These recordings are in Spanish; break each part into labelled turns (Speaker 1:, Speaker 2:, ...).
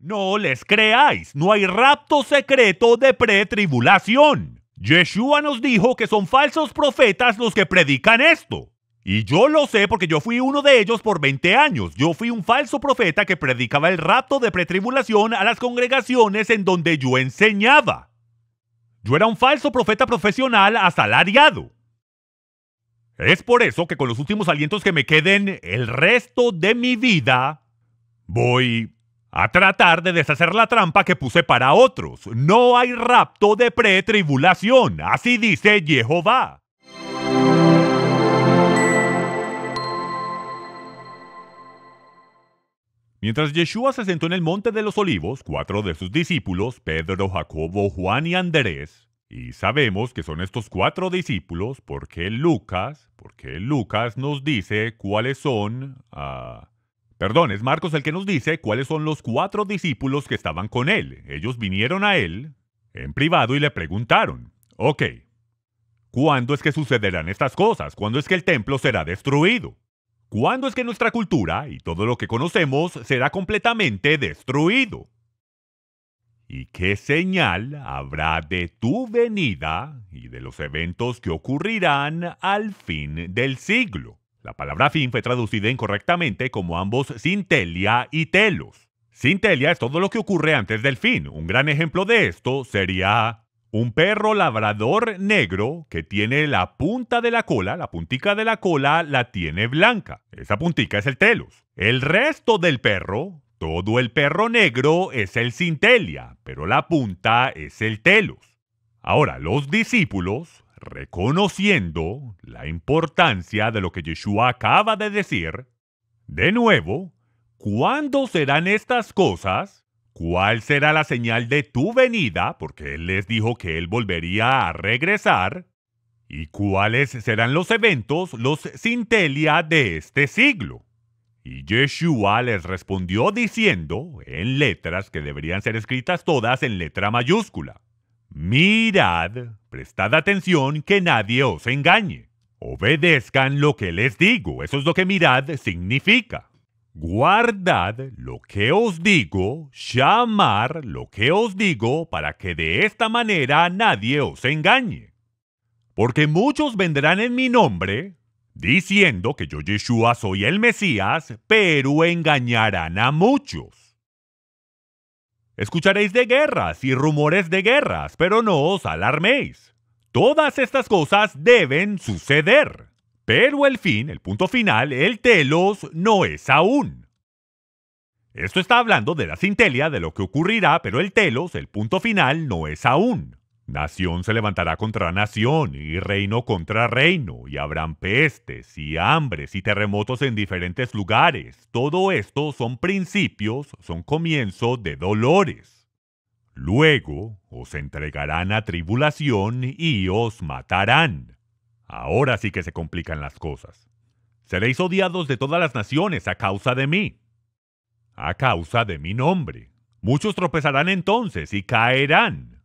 Speaker 1: No les creáis, no hay rapto secreto de pretribulación. Yeshua nos dijo que son falsos profetas los que predican esto. Y yo lo sé porque yo fui uno de ellos por 20 años. Yo fui un falso profeta que predicaba el rapto de pretribulación a las congregaciones en donde yo enseñaba. Yo era un falso profeta profesional asalariado. Es por eso que con los últimos alientos que me queden el resto de mi vida, voy a tratar de deshacer la trampa que puse para otros. No hay rapto de pretribulación, así dice Jehová. Mientras Yeshua se sentó en el monte de los olivos, cuatro de sus discípulos, Pedro, Jacobo, Juan y Andrés, y sabemos que son estos cuatro discípulos porque Lucas, porque Lucas nos dice cuáles son... a ah, Perdón, es Marcos el que nos dice cuáles son los cuatro discípulos que estaban con él. Ellos vinieron a él en privado y le preguntaron, ok, ¿cuándo es que sucederán estas cosas? ¿Cuándo es que el templo será destruido? ¿Cuándo es que nuestra cultura y todo lo que conocemos será completamente destruido? ¿Y qué señal habrá de tu venida y de los eventos que ocurrirán al fin del siglo? La palabra fin fue traducida incorrectamente como ambos sintelia y telos. Sintelia es todo lo que ocurre antes del fin. Un gran ejemplo de esto sería un perro labrador negro que tiene la punta de la cola, la puntica de la cola la tiene blanca. Esa puntica es el telos. El resto del perro, todo el perro negro es el sintelia, pero la punta es el telos. Ahora, los discípulos reconociendo la importancia de lo que Yeshua acaba de decir, de nuevo, ¿cuándo serán estas cosas? ¿Cuál será la señal de tu venida? Porque Él les dijo que Él volvería a regresar. ¿Y cuáles serán los eventos, los cintelia de este siglo? Y Yeshua les respondió diciendo, en letras que deberían ser escritas todas en letra mayúscula, Mirad Prestad atención que nadie os engañe. Obedezcan lo que les digo, eso es lo que mirad significa. Guardad lo que os digo, llamar lo que os digo, para que de esta manera nadie os engañe. Porque muchos vendrán en mi nombre, diciendo que yo Yeshua soy el Mesías, pero engañarán a muchos. Escucharéis de guerras y rumores de guerras, pero no os alarméis. Todas estas cosas deben suceder. Pero el fin, el punto final, el telos, no es aún. Esto está hablando de la sintelia de lo que ocurrirá, pero el telos, el punto final, no es aún. Nación se levantará contra nación y reino contra reino, y habrán pestes y hambres y terremotos en diferentes lugares. Todo esto son principios, son comienzo de dolores. Luego os entregarán a tribulación y os matarán. Ahora sí que se complican las cosas. Seréis odiados de todas las naciones a causa de mí. A causa de mi nombre. Muchos tropezarán entonces y caerán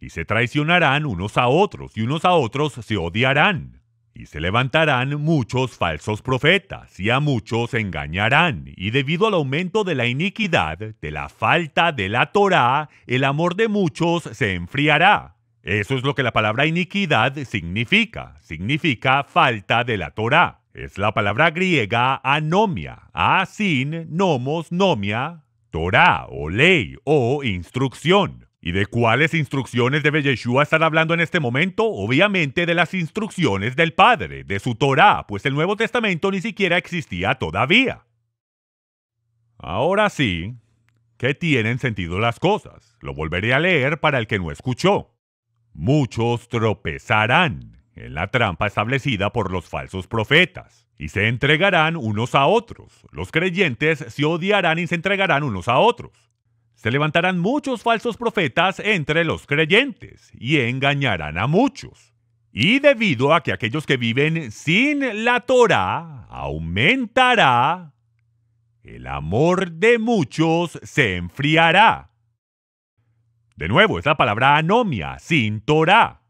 Speaker 1: y se traicionarán unos a otros, y unos a otros se odiarán. Y se levantarán muchos falsos profetas, y a muchos engañarán. Y debido al aumento de la iniquidad, de la falta de la Torá, el amor de muchos se enfriará. Eso es lo que la palabra iniquidad significa. Significa falta de la Torá. Es la palabra griega anomia, sin nomos, nomia, Torá o ley o instrucción. ¿Y de cuáles instrucciones debe Yeshua estar hablando en este momento? Obviamente de las instrucciones del Padre, de su Torá, pues el Nuevo Testamento ni siquiera existía todavía. Ahora sí, que tienen sentido las cosas. Lo volveré a leer para el que no escuchó. Muchos tropezarán en la trampa establecida por los falsos profetas y se entregarán unos a otros. Los creyentes se odiarán y se entregarán unos a otros. Se levantarán muchos falsos profetas entre los creyentes y engañarán a muchos. Y debido a que aquellos que viven sin la Torah aumentará, el amor de muchos se enfriará. De nuevo, es la palabra anomia, sin Torah.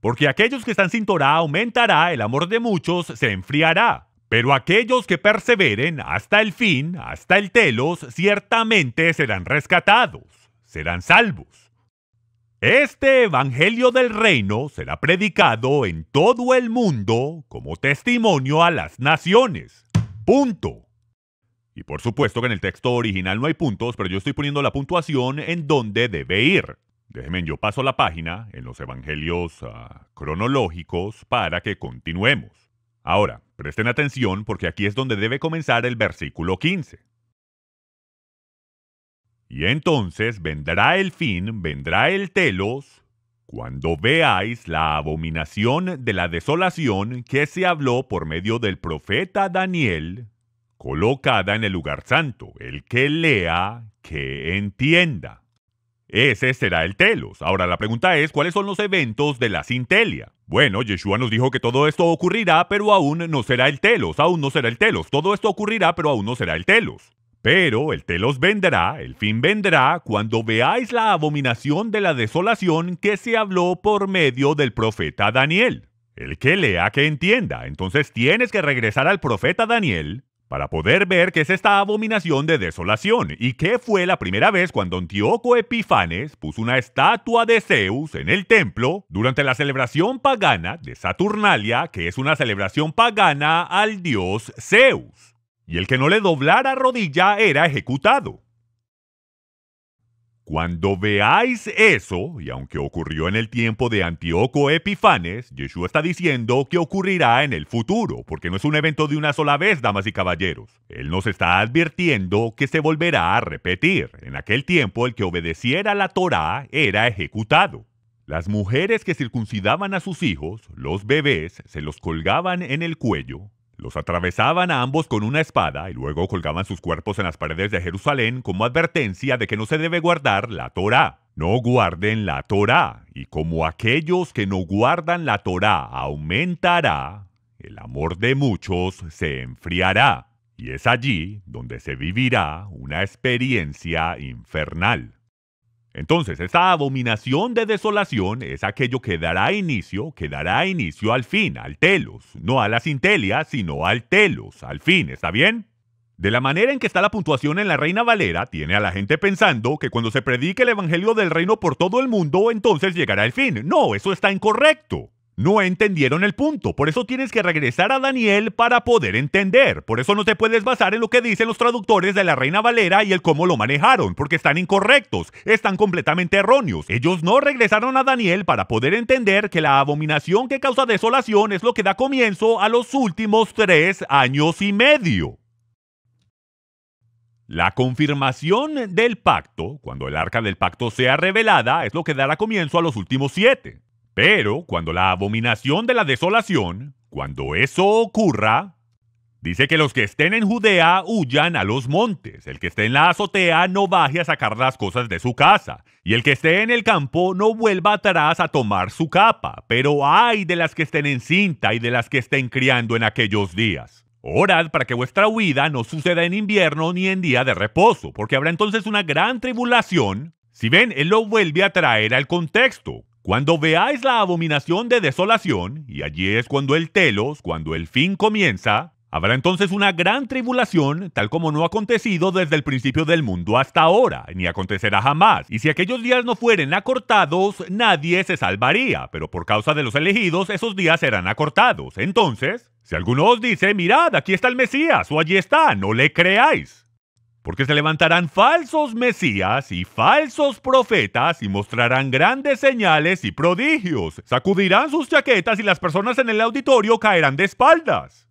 Speaker 1: Porque aquellos que están sin Torah aumentará, el amor de muchos se enfriará. Pero aquellos que perseveren hasta el fin, hasta el telos, ciertamente serán rescatados, serán salvos. Este Evangelio del Reino será predicado en todo el mundo como testimonio a las naciones. Punto. Y por supuesto que en el texto original no hay puntos, pero yo estoy poniendo la puntuación en donde debe ir. Déjenme, yo paso la página en los evangelios ah, cronológicos para que continuemos. Ahora, Presten atención porque aquí es donde debe comenzar el versículo 15. Y entonces vendrá el fin, vendrá el telos, cuando veáis la abominación de la desolación que se habló por medio del profeta Daniel, colocada en el lugar santo, el que lea, que entienda. Ese será el telos. Ahora la pregunta es, ¿cuáles son los eventos de la Sintelia? Bueno, Yeshua nos dijo que todo esto ocurrirá, pero aún no será el telos, aún no será el telos. Todo esto ocurrirá, pero aún no será el telos. Pero el telos vendrá, el fin vendrá, cuando veáis la abominación de la desolación que se habló por medio del profeta Daniel. El que lea que entienda. Entonces tienes que regresar al profeta Daniel para poder ver qué es esta abominación de desolación y qué fue la primera vez cuando Antioco Epifanes puso una estatua de Zeus en el templo durante la celebración pagana de Saturnalia, que es una celebración pagana al dios Zeus. Y el que no le doblara rodilla era ejecutado. Cuando veáis eso, y aunque ocurrió en el tiempo de Antíoco Epifanes, Yeshua está diciendo que ocurrirá en el futuro, porque no es un evento de una sola vez, damas y caballeros. Él nos está advirtiendo que se volverá a repetir. En aquel tiempo el que obedeciera la Torá era ejecutado. Las mujeres que circuncidaban a sus hijos, los bebés, se los colgaban en el cuello, los atravesaban a ambos con una espada y luego colgaban sus cuerpos en las paredes de Jerusalén como advertencia de que no se debe guardar la Torá. No guarden la Torá, y como aquellos que no guardan la Torá aumentará, el amor de muchos se enfriará, y es allí donde se vivirá una experiencia infernal. Entonces, esta abominación de desolación es aquello que dará inicio, que dará inicio al fin, al telos, no a la cintelia, sino al telos, al fin, ¿está bien? De la manera en que está la puntuación en la Reina Valera, tiene a la gente pensando que cuando se predique el Evangelio del Reino por todo el mundo, entonces llegará el fin. No, eso está incorrecto. No entendieron el punto, por eso tienes que regresar a Daniel para poder entender. Por eso no te puedes basar en lo que dicen los traductores de la Reina Valera y el cómo lo manejaron, porque están incorrectos, están completamente erróneos. Ellos no regresaron a Daniel para poder entender que la abominación que causa desolación es lo que da comienzo a los últimos tres años y medio. La confirmación del pacto, cuando el arca del pacto sea revelada, es lo que dará comienzo a los últimos siete. Pero cuando la abominación de la desolación, cuando eso ocurra, dice que los que estén en Judea huyan a los montes, el que esté en la azotea no baje a sacar las cosas de su casa, y el que esté en el campo no vuelva atrás a tomar su capa, pero ay de las que estén en cinta y de las que estén criando en aquellos días. Orad para que vuestra huida no suceda en invierno ni en día de reposo, porque habrá entonces una gran tribulación. Si ven, él lo vuelve a traer al contexto. Cuando veáis la abominación de desolación, y allí es cuando el telos, cuando el fin comienza, habrá entonces una gran tribulación, tal como no ha acontecido desde el principio del mundo hasta ahora, ni acontecerá jamás. Y si aquellos días no fueren acortados, nadie se salvaría, pero por causa de los elegidos, esos días serán acortados. Entonces, si alguno os dice, mirad, aquí está el Mesías, o allí está, no le creáis porque se levantarán falsos mesías y falsos profetas y mostrarán grandes señales y prodigios. Sacudirán sus chaquetas y las personas en el auditorio caerán de espaldas.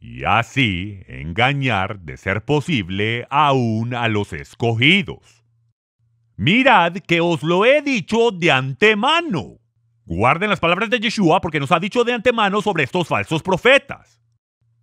Speaker 1: Y así engañar, de ser posible, aún a los escogidos. Mirad que os lo he dicho de antemano. Guarden las palabras de Yeshua porque nos ha dicho de antemano sobre estos falsos profetas.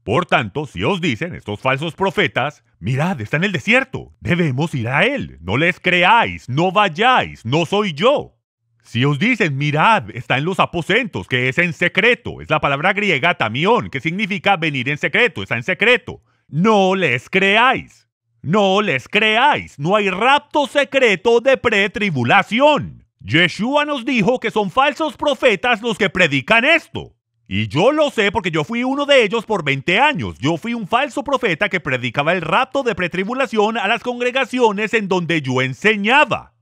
Speaker 1: Por tanto, si os dicen estos falsos profetas, mirad, está en el desierto, debemos ir a él, no les creáis, no vayáis, no soy yo. Si os dicen, mirad, está en los aposentos, que es en secreto, es la palabra griega tamión, que significa venir en secreto, está en secreto, no les creáis, no les creáis, no hay rapto secreto de pretribulación. Yeshua nos dijo que son falsos profetas los que predican esto. Y yo lo sé porque yo fui uno de ellos por 20 años. Yo fui un falso profeta que predicaba el rapto de pretribulación a las congregaciones en donde yo enseñaba.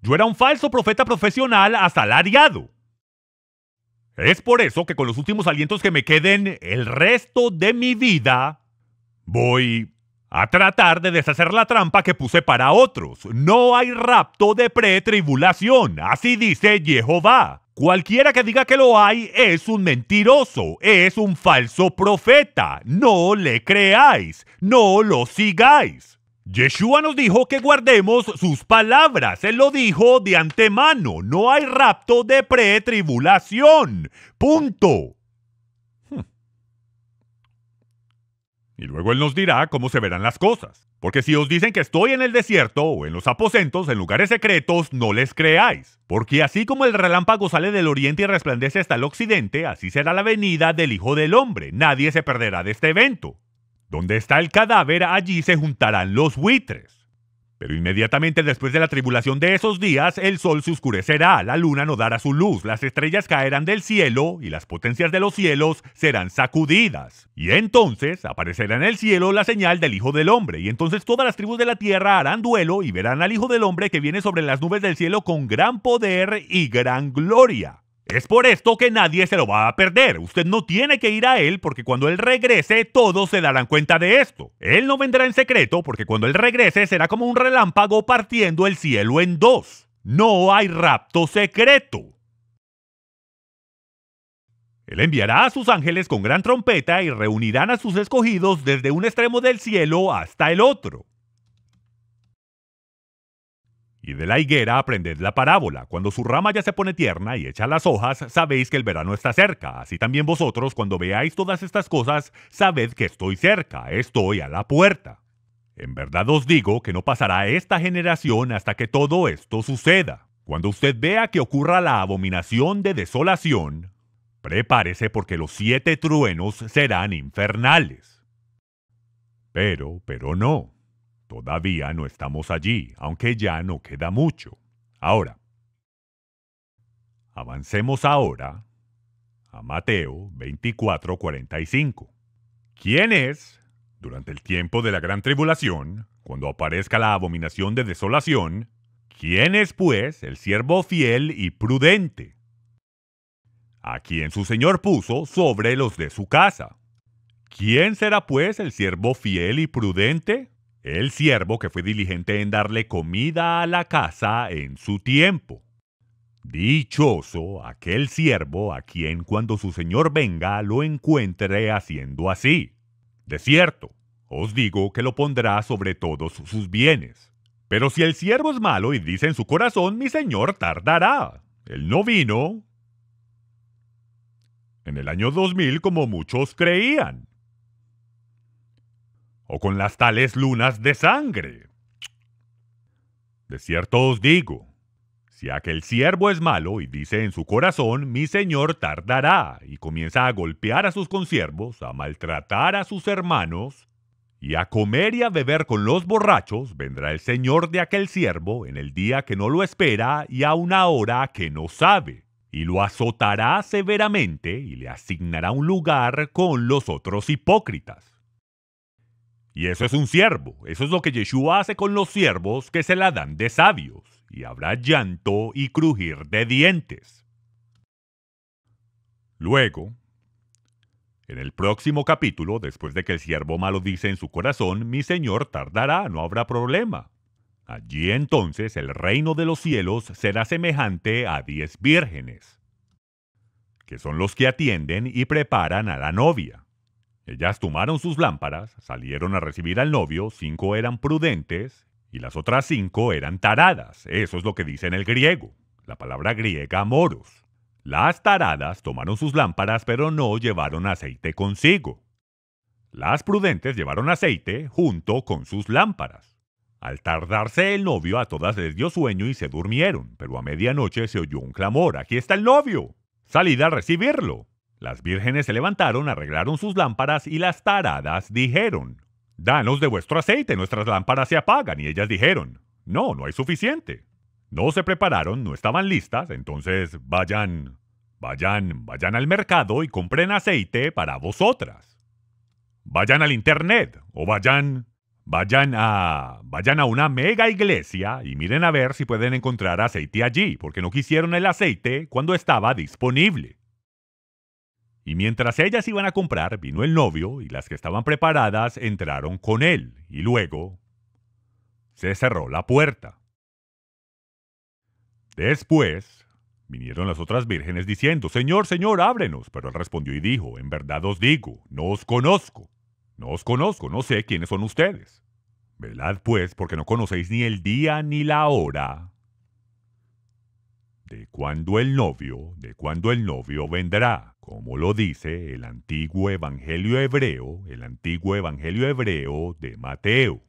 Speaker 1: Yo era un falso profeta profesional asalariado. Es por eso que con los últimos alientos que me queden el resto de mi vida, voy a tratar de deshacer la trampa que puse para otros. No hay rapto de pretribulación, así dice Jehová. Cualquiera que diga que lo hay es un mentiroso, es un falso profeta. No le creáis, no lo sigáis. Yeshua nos dijo que guardemos sus palabras. Él lo dijo de antemano. No hay rapto de pretribulación. Punto. y luego Él nos dirá cómo se verán las cosas. Porque si os dicen que estoy en el desierto o en los aposentos, en lugares secretos, no les creáis. Porque así como el relámpago sale del oriente y resplandece hasta el occidente, así será la venida del Hijo del Hombre. Nadie se perderá de este evento. Donde está el cadáver, allí se juntarán los buitres. Pero inmediatamente después de la tribulación de esos días, el sol se oscurecerá, la luna no dará su luz, las estrellas caerán del cielo y las potencias de los cielos serán sacudidas. Y entonces aparecerá en el cielo la señal del Hijo del Hombre, y entonces todas las tribus de la tierra harán duelo y verán al Hijo del Hombre que viene sobre las nubes del cielo con gran poder y gran gloria. Es por esto que nadie se lo va a perder. Usted no tiene que ir a él porque cuando él regrese todos se darán cuenta de esto. Él no vendrá en secreto porque cuando él regrese será como un relámpago partiendo el cielo en dos. No hay rapto secreto. Él enviará a sus ángeles con gran trompeta y reunirán a sus escogidos desde un extremo del cielo hasta el otro de la higuera aprended la parábola. Cuando su rama ya se pone tierna y echa las hojas, sabéis que el verano está cerca. Así también vosotros, cuando veáis todas estas cosas, sabed que estoy cerca, estoy a la puerta. En verdad os digo que no pasará esta generación hasta que todo esto suceda. Cuando usted vea que ocurra la abominación de desolación, prepárese porque los siete truenos serán infernales. Pero, pero no. Todavía no estamos allí, aunque ya no queda mucho. Ahora, avancemos ahora a Mateo 24:45. ¿Quién es, durante el tiempo de la gran tribulación, cuando aparezca la abominación de desolación, quién es pues el siervo fiel y prudente? A quien su señor puso sobre los de su casa. ¿Quién será pues el siervo fiel y prudente? el siervo que fue diligente en darle comida a la casa en su tiempo. Dichoso aquel siervo a quien cuando su señor venga lo encuentre haciendo así. De cierto, os digo que lo pondrá sobre todos sus bienes. Pero si el siervo es malo y dice en su corazón, mi señor tardará. Él no vino en el año 2000 como muchos creían o con las tales lunas de sangre. De cierto os digo, si aquel siervo es malo y dice en su corazón, mi señor tardará, y comienza a golpear a sus consiervos, a maltratar a sus hermanos, y a comer y a beber con los borrachos, vendrá el señor de aquel siervo en el día que no lo espera y a una hora que no sabe, y lo azotará severamente y le asignará un lugar con los otros hipócritas y eso es un siervo. Eso es lo que Yeshua hace con los siervos que se la dan de sabios. Y habrá llanto y crujir de dientes. Luego, en el próximo capítulo, después de que el siervo malo dice en su corazón, mi Señor tardará, no habrá problema. Allí entonces el reino de los cielos será semejante a diez vírgenes, que son los que atienden y preparan a la novia. Ellas eh, tomaron sus lámparas, salieron a recibir al novio, cinco eran prudentes y las otras cinco eran taradas. Eso es lo que dice en el griego, la palabra griega moros. Las taradas tomaron sus lámparas pero no llevaron aceite consigo. Las prudentes llevaron aceite junto con sus lámparas. Al tardarse el novio a todas les dio sueño y se durmieron, pero a medianoche se oyó un clamor. Aquí está el novio. Salid a recibirlo. Las vírgenes se levantaron, arreglaron sus lámparas y las taradas dijeron, Danos de vuestro aceite, nuestras lámparas se apagan. Y ellas dijeron, No, no hay suficiente. No se prepararon, no estaban listas, entonces vayan, vayan, vayan al mercado y compren aceite para vosotras. Vayan al internet o vayan Vayan a, vayan a una mega iglesia y miren a ver si pueden encontrar aceite allí, porque no quisieron el aceite cuando estaba disponible. Y mientras ellas iban a comprar, vino el novio y las que estaban preparadas entraron con él y luego se cerró la puerta. Después vinieron las otras vírgenes diciendo, Señor, Señor, ábrenos. Pero él respondió y dijo, en verdad os digo, no os conozco, no os conozco, no sé quiénes son ustedes. Velad pues, porque no conocéis ni el día ni la hora de cuando el novio, de cuando el novio vendrá, como lo dice el antiguo Evangelio hebreo, el antiguo Evangelio hebreo de Mateo.